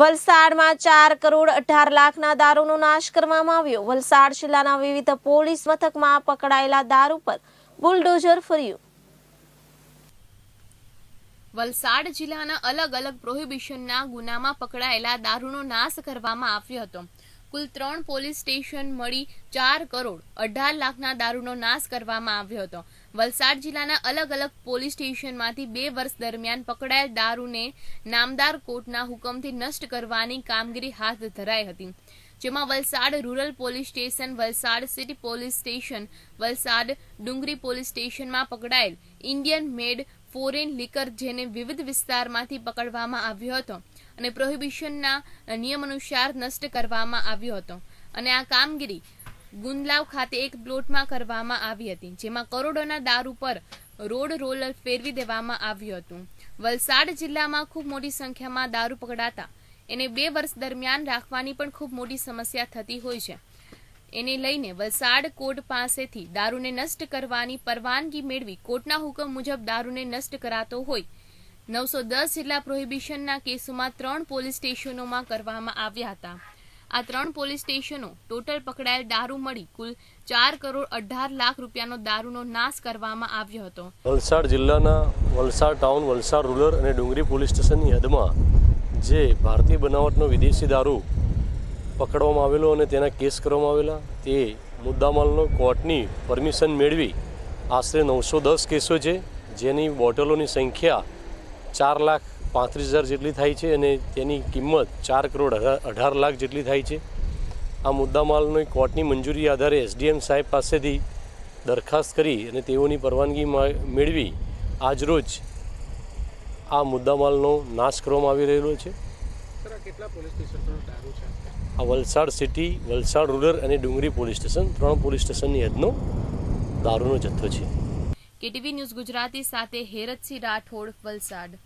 વલસાડમાં ચાર કરોડ અઢાર લાખના દારૂનો નાશ કરવામાં આવ્યો વલસાડ જિલ્લાના વિવિધ પોલીસ મથકમાં પકડાયેલા દારૂ પર બુલડોઝર ફર્યું વલસાડ જિલ્લાના અલગ અલગ પ્રોહિબિશનના ગુનામાં પકડાયેલા દારૂનો નાશ કરવામાં આવ્યો હતો કુલ ત્રણ પોલીસ સ્ટેશન મળી ચાર કરોડ અઢાર લાખના દારૂનો નાશ કરવામાં આવ્યો હતો વલસાડ જિલ્લાના અલગ અલગ પોલીસ સ્ટેશનમાંથી બે વર્ષ દરમિયાન પકડાયેલ દારૂને નામદાર કોર્ટના હુકમથી નષ્ટ કરવાની કામગીરી હાથ ધરાઈ હતી જેમાં Valsad rural police station Valsad city police station Valsad Dungri police સ્ટેશનમાં પકડાયેલ ઇન્ડિયન મેડ ફોરેન લીકર જેને વિવિધ વિસ્તારમાંથી પકડવામાં આવ્યો હતો અને પ્રોહિબિશનના નિયમ અનુસાર નષ્ટ કરવામાં આવ્યો હતો અને આ કામગીરી ગુંદલાવ ખાતે એક પ્લોટમાં કરવામાં આવી હતી જેમાં કરોડોના દારૂ પર રોડ રોલર ફેરવી દેવામાં આવ્યું હતું વલસાડ જિલ્લામાં ખૂબ મોટી સંખ્યામાં દારૂ પકડાતા એને બે વર્ષ દરમિયાન રાખવાની પણ ખૂબ મોટી સમસ્યા થતી હોય છે એને લઈને વલસાડ કોર્ટ પાસેથી દારૂને નષ્ટ કરવાની પરવાનગી મેળવી કોર્ટના હુકમ મુજબ દારૂને નષ્ટ કરાતો હોય નવસો દસ જેટલા પ્રોહિબિશનના કેસોમાં ત્રણ પોલીસ સ્ટેશનોમાં કરવામાં આવ્યા હતા આ ત્રણ પોલીસ સ્ટેશનો ટોટલ પકડાયેલ દારૂ મળી કુલ ચાર કરોડ અઢાર લાખ રૂપિયાનો દારૂનો નાશ કરવામાં આવ્યો હતો વલસાડ જિલ્લાના વલસાડ ટાઉન વલસાડ રૂરલ અને ડુંગરી પોલીસ સ્ટેશનની હદમાં જે ભારતીય બનાવટનો વિદેશી દારૂ પકડવામાં આવેલો અને તેના કેસ કરવામાં આવેલા તે મુદ્દામાલનો કોર્ટની પરમિશન મેળવી આશરે નવસો દસ કેસો છે જેની બોટલોની સંખ્યા ચાર લાખ પાંત્રીસ હજાર જેટલી થાય છે અને તેની કિંમત ચાર કરોડ અઢાર લાખ જેટલી થાય છે આ મુદ્દામાલની કોર્ટની મંજૂરી આધારે એસડીએમ સાહેબ પાસેથી દરખાસ્ત કરી અને તેઓની પરવાનગી મેળવી આજરોજ આ મુદ્દામાલનો નાશ કરવામાં આવી રહેલો છે આ વલસાડ સિટી વલસાડ રૂરલ અને ડુંગરી પોલીસ સ્ટેશન ત્રણ પોલીસ સ્ટેશનની હદનો દારૂનો જથ્થો છે કેટીવી ન્યૂઝ ગુજરાતી સાથે હેરતસિંહ રાઠોડ વલસાડ